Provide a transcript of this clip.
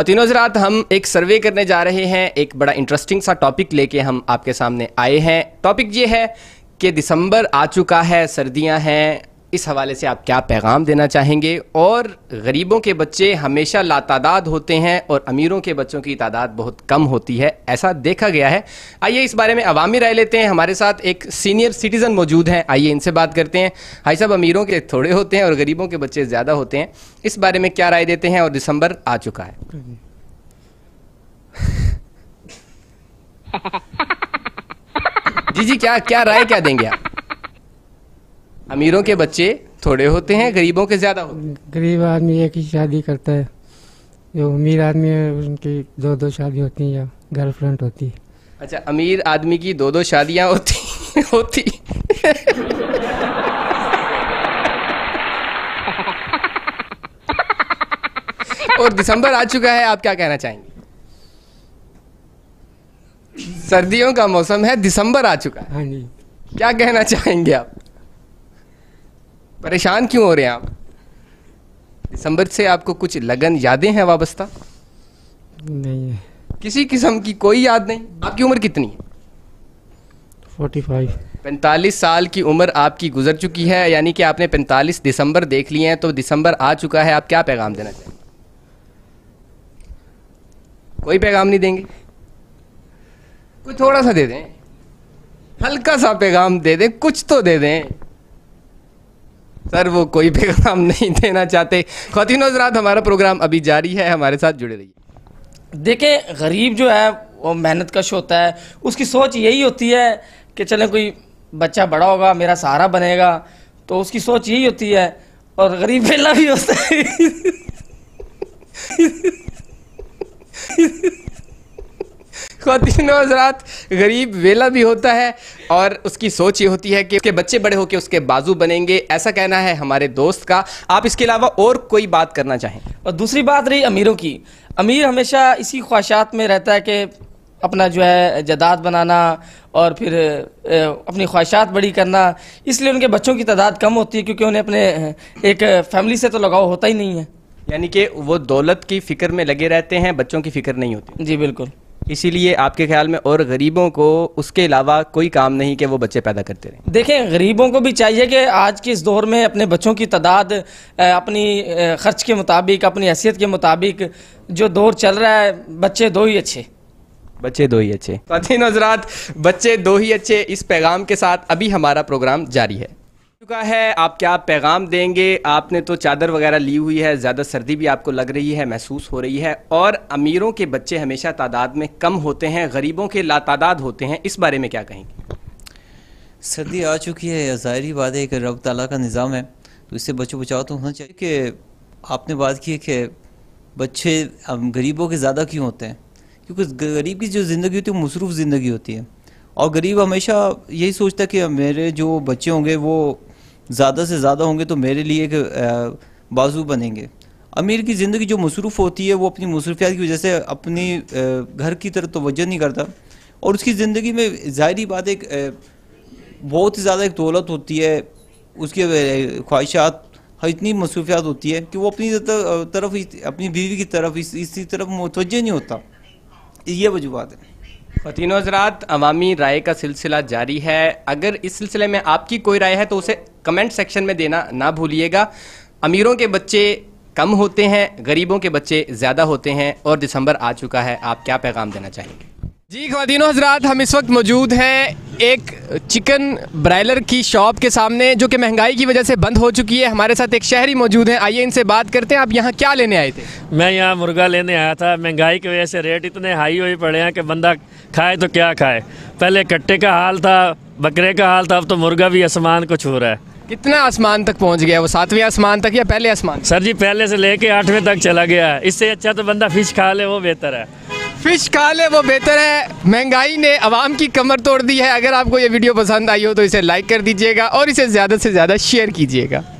और तीनों हजरात हम एक सर्वे करने जा रहे हैं एक बड़ा इंटरेस्टिंग सा टॉपिक लेके हम आपके सामने आए हैं टॉपिक ये है कि दिसंबर आ चुका है सर्दियां हैं इस हवाले से आप क्या पैगाम देना चाहेंगे और गरीबों के बच्चे हमेशा लातादाद होते हैं और अमीरों के बच्चों की तादाद बहुत कम होती है ऐसा देखा गया है आइए इस बारे में अवामी राय लेते हैं हमारे साथ एक सीनियर सिटीज़न मौजूद हैं आइए इनसे बात करते हैं भाई साहब अमीरों के थोड़े होते हैं और गरीबों के बच्चे ज़्यादा होते हैं इस बारे में क्या राय देते हैं और दिसंबर आ चुका है जी जी क्या क्या राय क्या देंगे आप अमीरों के बच्चे थोड़े होते हैं गरीबों के ज़्यादा गरीब आदमी एक ही शादी करता है जो अमीर आदमी है उनकी दो दो शादी होती है या गर्लफ्रेंड होती है अच्छा अमीर आदमी की दो दो शादियाँ होती होती और दिसंबर आ चुका है आप क्या कहना चाहेंगे सर्दियों का मौसम है दिसंबर आ चुका है हाँ जी क्या कहना चाहेंगे आप परेशान क्यों हो रहे हैं आप दिसंबर से आपको कुछ लगन यादें हैं वाबस्ता नहीं किसी किस्म की कोई याद नहीं आपकी उम्र कितनी है फोर्टी फाइव पैंतालीस साल की उम्र आपकी गुजर चुकी है यानी कि आपने पैंतालीस दिसंबर देख लिए हैं तो दिसंबर आ चुका है आप क्या पैगाम देना चाहेंगे कोई पैगाम नहीं देंगे कोई थोड़ा सा दे दें हल्का सा पैगाम दे दें कुछ तो दे दें सर वो कोई पैगाम नहीं देना चाहते खातिन हजरात हमारा प्रोग्राम अभी जारी है हमारे साथ जुड़े रहिए देखें गरीब जो है वो मेहनत कश होता है उसकी सोच यही होती है कि चले कोई बच्चा बड़ा होगा मेरा सहारा बनेगा तो उसकी सोच यही होती है और गरीब बेला भी होता है और हजरात रात गरीब वेला भी होता है और उसकी सोच ये होती है कि उसके बच्चे बड़े होकर उसके बाजू बनेंगे ऐसा कहना है हमारे दोस्त का आप इसके अलावा और कोई बात करना चाहें और दूसरी बात रही अमीरों की अमीर हमेशा इसी ख्वाहिशात में रहता है कि अपना जो है जदाद बनाना और फिर अपनी ख्वाहिशात बड़ी करना इसलिए उनके बच्चों की तादाद कम होती है क्योंकि उन्हें अपने एक फैमिली से तो लगाव होता ही नहीं है यानी कि वो दौलत की फ़िक्र में लगे रहते हैं बच्चों की फ़िक्र नहीं होती जी बिल्कुल इसीलिए आपके ख्याल में और गरीबों को उसके अलावा कोई काम नहीं कि वो बच्चे पैदा करते रहें देखें गरीबों को भी चाहिए कि आज के इस दौर में अपने बच्चों की तादाद अपनी खर्च के मुताबिक अपनी हैसियत के मुताबिक जो दौर चल रहा है बच्चे दो ही अच्छे बच्चे दो ही अच्छे फतेह नजरात बच्चे दो ही अच्छे इस पैगाम के साथ अभी हमारा प्रोग्राम जारी है चुका है आप क्या पैगाम देंगे आपने तो चादर वगैरह ली हुई है ज़्यादा सर्दी भी आपको लग रही है महसूस हो रही है और अमीरों के बच्चे हमेशा तादाद में कम होते हैं गरीबों के लातादाद होते हैं इस बारे में क्या कहेंगे सर्दी आ चुकी है ज़ाहिर बात है कि रब तला का निज़ाम है तो इससे बच्चों बचाव तो होना चाहिए कि आपने बात की है कि बच्चे गरीबों के ज़्यादा क्यों होते हैं क्योंकि गरीब की जो ज़िंदगी होती है वो मसरूफ़ ज़िंदगी होती है और गरीब हमेशा यही सोचता है कि मेरे जो बच्चे होंगे वो ज़्यादा से ज़्यादा होंगे तो मेरे लिए एक बाजू बनेंगे अमीर की ज़िंदगी जो मसरूफ़ होती है वो अपनी मसरूफियात की वजह से अपनी घर की तरफ तोज्जह नहीं करता और उसकी ज़िंदगी में ज़ाहरी बात एक बहुत ही ज़्यादा एक दौलत होती है उसकी ख्वाहिशात हाँ, इतनी मसरूफियात होती है कि वो अपनी तरफ अपनी बीवी की तरफ इस, इसी तरफ मुतवजह नहीं होता ये वजूहत है ख़तिनों हजरात अवामी राय का सिलसिला जारी है अगर इस सिलसिले में आपकी कोई राय है तो उसे कमेंट सेक्शन में देना ना भूलिएगा अमीरों के बच्चे कम होते हैं गरीबों के बच्चे ज़्यादा होते हैं और दिसंबर आ चुका है आप क्या पैगाम देना चाहेंगे जी खातिन हजरात हम इस वक्त मौजूद हैं एक चिकन ब्रायलर की शॉप के सामने जो कि महंगाई की वजह से बंद हो चुकी है हमारे साथ एक शहरी मौजूद हैं आइए इनसे बात करते हैं आप यहाँ क्या लेने आए थे मैं यहाँ मुर्गा लेने आया था महंगाई की वजह से रेट इतने हाई हुए पड़े हैं कि बंदा खाए तो क्या खाए पहले कट्टे का हाल था बकरे का हाल था अब तो मुर्गा भी आसमान को छू रहा है कितना आसमान तक पहुंच गया वो सातवें आसमान तक या पहले आसमान सर जी पहले से लेके आठवें तक चला गया है इससे अच्छा तो बंदा फिश खा ले वो बेहतर है फिश खा ले वो बेहतर है महंगाई ने आवाम की कमर तोड़ दी है अगर आपको ये वीडियो पसंद आई हो तो इसे लाइक कर दीजिएगा और इसे ज़्यादा से ज़्यादा शेयर कीजिएगा